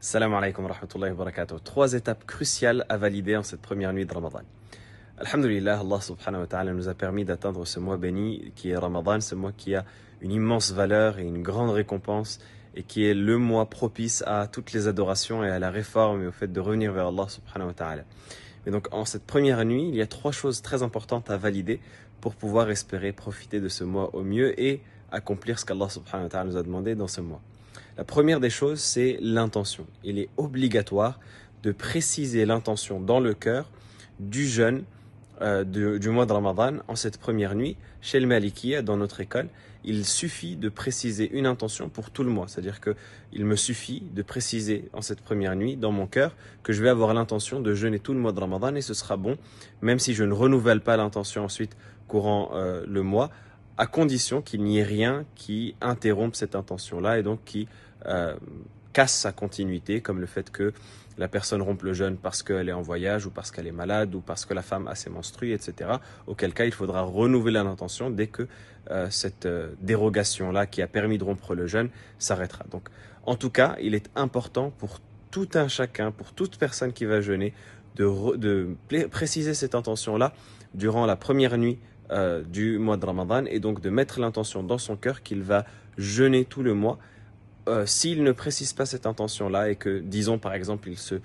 Salam alaikum wa rahmatullahi wa barakatuh. Trois étapes cruciales à valider en cette première nuit de Ramadan. Alhamdulillah, Allah subhanahu wa ta'ala nous a permis d'atteindre ce mois béni qui est Ramadan, ce mois qui a une immense valeur et une grande récompense et qui est le mois propice à toutes les adorations et à la réforme et au fait de revenir vers Allah subhanahu wa ta'ala. Mais donc en cette première nuit, il y a trois choses très importantes à valider pour pouvoir espérer profiter de ce mois au mieux et accomplir ce qu'Allah subhanahu wa ta'ala nous a demandé dans ce mois. La première des choses, c'est l'intention. Il est obligatoire de préciser l'intention dans le cœur du jeûne euh, du mois de Ramadan en cette première nuit chez le Maliki, dans notre école. Il suffit de préciser une intention pour tout le mois, c'est-à-dire que il me suffit de préciser en cette première nuit dans mon cœur que je vais avoir l'intention de jeûner tout le mois de Ramadan et ce sera bon, même si je ne renouvelle pas l'intention ensuite courant euh, le mois à condition qu'il n'y ait rien qui interrompe cette intention-là et donc qui euh, casse sa continuité, comme le fait que la personne rompe le jeûne parce qu'elle est en voyage ou parce qu'elle est malade ou parce que la femme a ses menstrues, etc. Auquel cas, il faudra renouveler l'intention dès que euh, cette euh, dérogation-là qui a permis de rompre le jeûne s'arrêtera. Donc, en tout cas, il est important pour tout un chacun, pour toute personne qui va jeûner, de préciser cette intention-là durant la première nuit euh, du mois de Ramadan et donc de mettre l'intention dans son cœur qu'il va jeûner tout le mois. Euh, s'il ne précise pas cette intention-là et que, disons par exemple, il se,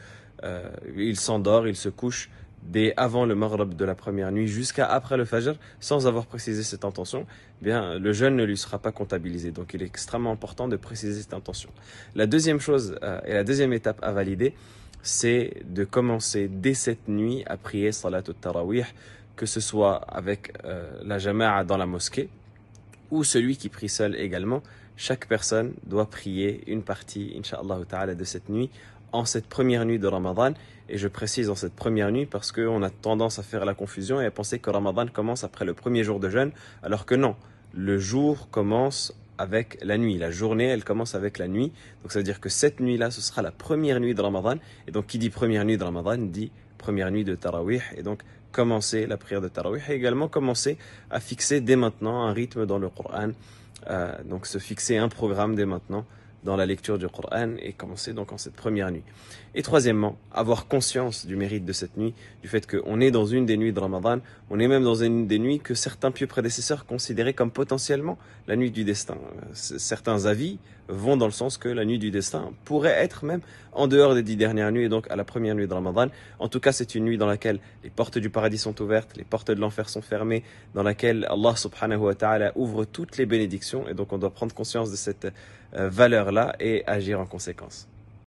euh, il s'endort, il se couche dès avant le maghreb de la première nuit jusqu'à après le fajr sans avoir précisé cette intention, eh bien le jeûne ne lui sera pas comptabilisé. Donc il est extrêmement important de préciser cette intention. La deuxième chose et la deuxième étape à valider, c'est de commencer dès cette nuit à prier salat al-tarawih que ce soit avec euh, la jama'a dans la mosquée ou celui qui prie seul également, chaque personne doit prier une partie, inshallah de cette nuit en cette première nuit de Ramadan. Et je précise en cette première nuit parce qu'on a tendance à faire la confusion et à penser que Ramadan commence après le premier jour de jeûne, alors que non, le jour commence avec la nuit. La journée, elle commence avec la nuit. Donc ça veut dire que cette nuit-là, ce sera la première nuit de Ramadan. Et donc qui dit première nuit de Ramadan dit première nuit de Tarawih. Et donc commencer la prière de Tarawih et également commencer à fixer dès maintenant un rythme dans le Coran. Euh, donc se fixer un programme dès maintenant dans la lecture du Coran et commencer donc en cette première nuit. Et troisièmement, avoir conscience du mérite de cette nuit, du fait qu'on est dans une des nuits de Ramadan, on est même dans une des nuits que certains pieux prédécesseurs considéraient comme potentiellement la nuit du destin. Euh, certains avis vont dans le sens que la nuit du destin pourrait être même en dehors des dix dernières nuits et donc à la première nuit de Ramadan. En tout cas, c'est une nuit dans laquelle les portes du paradis sont ouvertes, les portes de l'enfer sont fermées, dans laquelle Allah subhanahu wa ta'ala ouvre toutes les bénédictions et donc on doit prendre conscience de cette euh, valeur et agir en conséquence.